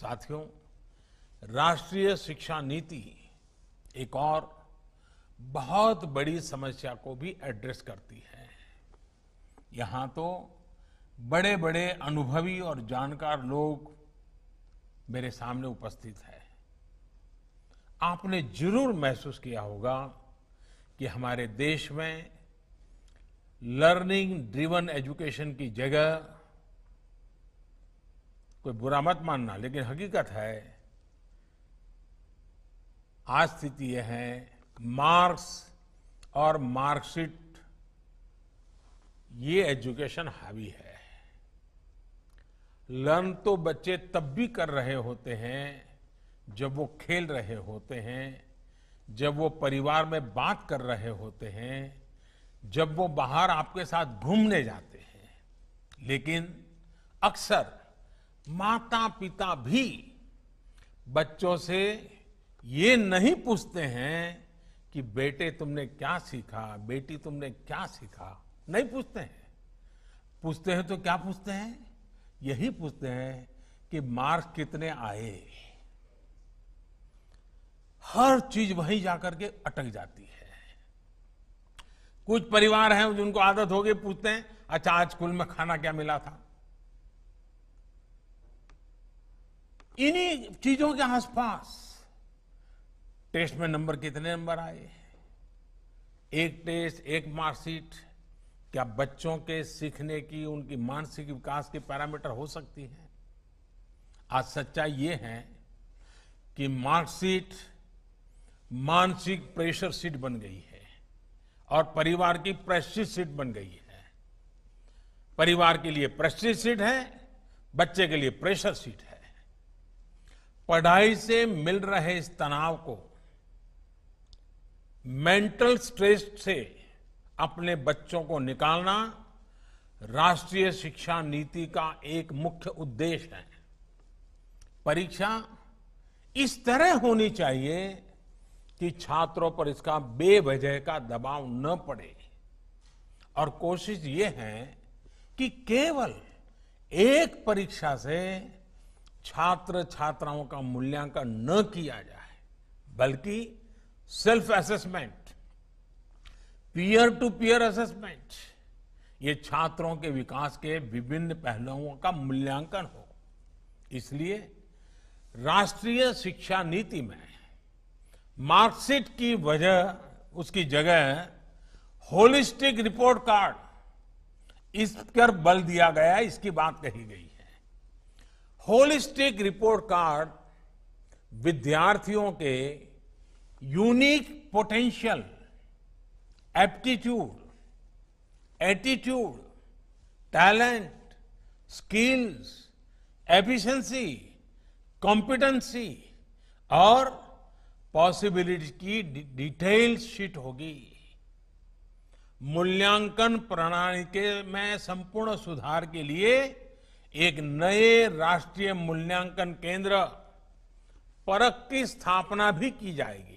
साथियों राष्ट्रीय शिक्षा नीति एक और बहुत बड़ी समस्या को भी एड्रेस करती है यहां तो बड़े बड़े अनुभवी और जानकार लोग मेरे सामने उपस्थित हैं आपने जरूर महसूस किया होगा कि हमारे देश में लर्निंग ड्रिवन एजुकेशन की जगह कोई बुरा मत मानना लेकिन हकीकत है आज स्थिति यह है मार्क्स और मार्कशीट ये एजुकेशन हावी है लर्न तो बच्चे तब भी कर रहे होते हैं जब वो खेल रहे होते हैं जब वो परिवार में बात कर रहे होते हैं जब वो बाहर आपके साथ घूमने जाते हैं लेकिन अक्सर माता पिता भी बच्चों से ये नहीं पूछते हैं कि बेटे तुमने क्या सीखा बेटी तुमने क्या सीखा नहीं पूछते हैं पूछते हैं तो क्या पूछते हैं यही पूछते हैं कि मार्क्स कितने आए हर चीज वहीं जाकर के अटक जाती है कुछ परिवार हैं जिनको आदत हो गई पूछते हैं अच्छा आज स्कूल में खाना क्या मिला था इन्हीं चीजों के आसपास टेस्ट में नंबर कितने नंबर आए एक टेस्ट एक मार्कशीट क्या बच्चों के सीखने की उनकी मानसिक विकास के पैरामीटर हो सकती है आज सच्चाई ये है कि मार्कशीट मानसिक प्रेशर सीट बन गई है और परिवार की प्रेस्टिज सीट बन गई है परिवार के लिए प्रेस्टिज सीट है बच्चे के लिए प्रेशर सीट है पढ़ाई से मिल रहे इस तनाव को मेंटल स्ट्रेस से अपने बच्चों को निकालना राष्ट्रीय शिक्षा नीति का एक मुख्य उद्देश्य है परीक्षा इस तरह होनी चाहिए कि छात्रों पर इसका बेवजह का दबाव न पड़े और कोशिश ये है कि केवल एक परीक्षा से छात्र छात्राओं का मूल्यांकन न किया जाए बल्कि self assessment peer to peer assessment ये छात्रों के विकास के विभिन्न पहलुओं का मूल्यांकन हो इसलिए राष्ट्रीय शिक्षा नीति में मार्कशीट की वजह उसकी जगह होलिस्टिक रिपोर्ट कार्ड इस पर बल दिया गया इसकी बात कही गई होलिस्टिक रिपोर्ट कार्ड विद्यार्थियों के unique potential aptitude attitude talent skills efficiency competency और पॉसिबिलिटी की डिटेल शीट होगी मूल्यांकन प्रणाली के में संपूर्ण सुधार के लिए एक नए राष्ट्रीय मूल्यांकन केंद्र परख की स्थापना भी की जाएगी